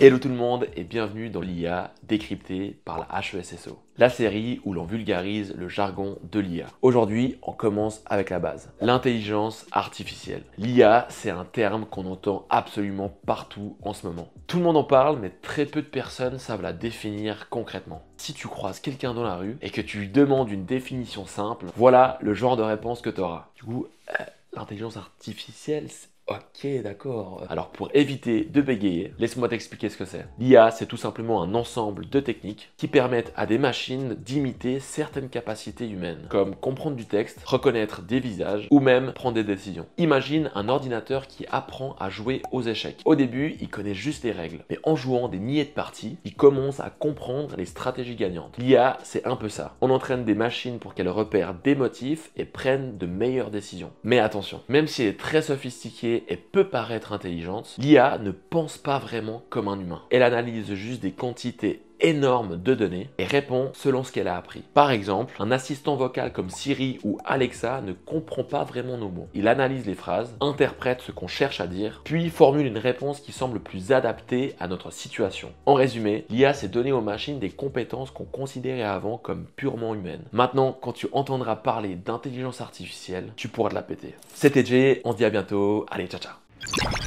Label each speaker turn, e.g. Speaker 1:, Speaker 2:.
Speaker 1: Hello tout le monde et bienvenue dans l'IA décryptée par la HESSO, la série où l'on vulgarise le jargon de l'IA. Aujourd'hui, on commence avec la base, l'intelligence artificielle. L'IA, c'est un terme qu'on entend absolument partout en ce moment. Tout le monde en parle, mais très peu de personnes savent la définir concrètement. Si tu croises quelqu'un dans la rue et que tu lui demandes une définition simple, voilà le genre de réponse que tu auras. Du coup, euh, l'intelligence
Speaker 2: artificielle, c'est... Ok, d'accord.
Speaker 1: Alors pour éviter de bégayer, laisse-moi t'expliquer ce que c'est. L'IA, c'est tout simplement un ensemble de techniques qui permettent à des machines d'imiter certaines capacités humaines, comme comprendre du texte, reconnaître des visages ou même prendre des décisions. Imagine un ordinateur qui apprend à jouer aux échecs. Au début, il connaît juste les règles, mais en jouant des milliers de parties, il commence à comprendre les stratégies gagnantes. L'IA, c'est un peu ça. On entraîne des machines pour qu'elles repèrent des motifs et prennent de meilleures décisions.
Speaker 3: Mais attention, même
Speaker 1: si elle est très sophistiquée et peut paraître intelligente, l'IA ne pense pas vraiment comme un humain. Elle analyse juste des quantités énorme de données et répond selon ce qu'elle a appris. Par exemple, un assistant vocal comme Siri ou Alexa ne comprend pas vraiment nos mots. Il analyse les phrases, interprète ce qu'on cherche à dire, puis formule une réponse qui semble plus adaptée à notre situation. En résumé, l'IA s'est donné aux machines des compétences qu'on considérait avant comme purement humaines. Maintenant, quand tu entendras parler d'intelligence artificielle, tu pourras te la péter.
Speaker 2: C'était Jay,
Speaker 1: on se dit à bientôt, allez ciao ciao